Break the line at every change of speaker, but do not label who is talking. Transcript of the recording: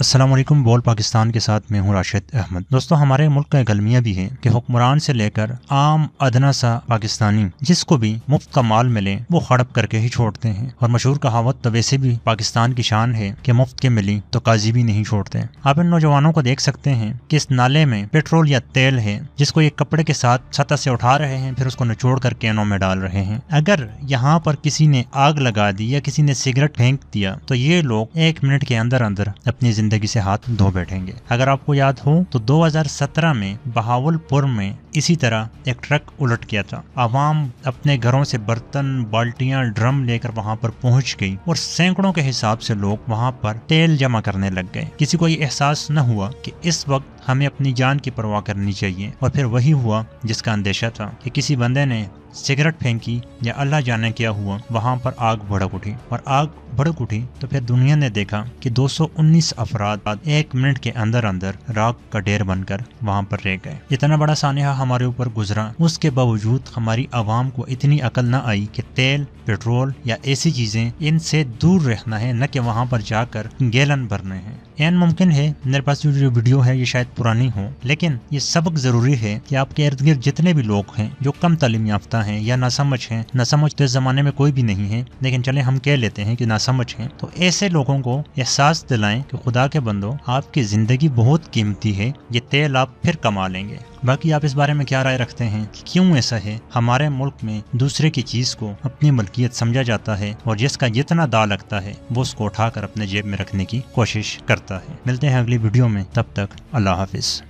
असलम बोल पाकिस्तान के साथ मैं हूँ राशिद अहमद दोस्तों हमारे मुल्क का गलमिया भी है कि हुक्मरान से लेकर आम अदना सा पाकिस्तानी जिसको भी मुफ्त का माल मिले वो खड़प करके ही छोड़ते हैं और मशहूर कहावत तो वैसे भी पाकिस्तान की शान है कि मुफ्त के मिली तो काजी भी नहीं छोड़ते आप इन नौजवानों को देख सकते हैं कि इस नाले में पेट्रोल या तेल है जिसको एक कपड़े के साथ छत से उठा रहे हैं फिर उसको निचोड़ कर कैनों में डाल रहे हैं अगर यहाँ पर किसी ने आग लगा दी या किसी ने सिगरेट फेंक दिया तो ये लोग एक मिनट के अंदर अंदर अपनी जिंदगी से हाथ धो बैठेंगे अगर आपको याद हो तो 2017 में बहावलपुर में इसी तरह एक ट्रक उलट गया था आवाम अपने घरों से बर्तन बाल्टियां ड्रम लेकर वहां पर पहुंच गई और सैकड़ों के हिसाब से लोग वहां पर तेल जमा करने लग गए किसी को ये एहसास न हुआ कि इस वक्त हमें अपनी जान की परवाह करनी चाहिए और फिर वही हुआ जिसका अंदेशा था कि किसी बंदे ने सिगरेट फेंकी या अल्लाह जाने क्या हुआ वहां पर आग भड़क उठी और आग भड़क उठी तो फिर दुनिया ने देखा कि 219 अफराद एक मिनट के अंदर अंदर राग का ढेर बनकर वहां पर रह गए इतना बड़ा सानहा हमारे ऊपर गुजरा उसके बावजूद हमारी आवाम को इतनी अकल न आई कि तेल पेट्रोल या ऐसी चीज़ें इनसे दूर रहना है न कि वहाँ पर जाकर गैलन भरने हैं एन मुमकिन है मेरे पास जो वीडियो है ये शायद पुरानी हो लेकिन ये सबक ज़रूरी है कि आपके इर्द गिर्द जितने भी लोग हैं जो कम तालीम याफ्ता हैं या नासमझ हैं नासमझ तो इस ज़माने में कोई भी नहीं है लेकिन चले हम कह लेते हैं कि नासमझ हैं तो ऐसे लोगों को एहसास दिलाएं कि खुदा के बंदो आपकी ज़िंदगी बहुत कीमती है ये तेल आप फिर कमा लेंगे बाकी आप इस बारे में क्या राय रखते हैं कि क्यों ऐसा है हमारे मुल्क में दूसरे की चीज़ को अपनी मलकियत समझा जाता है और जिसका जितना दा लगता है वो उसको उठाकर अपने जेब में रखने की कोशिश करता है मिलते हैं अगली वीडियो में तब तक अल्लाह हाफिज़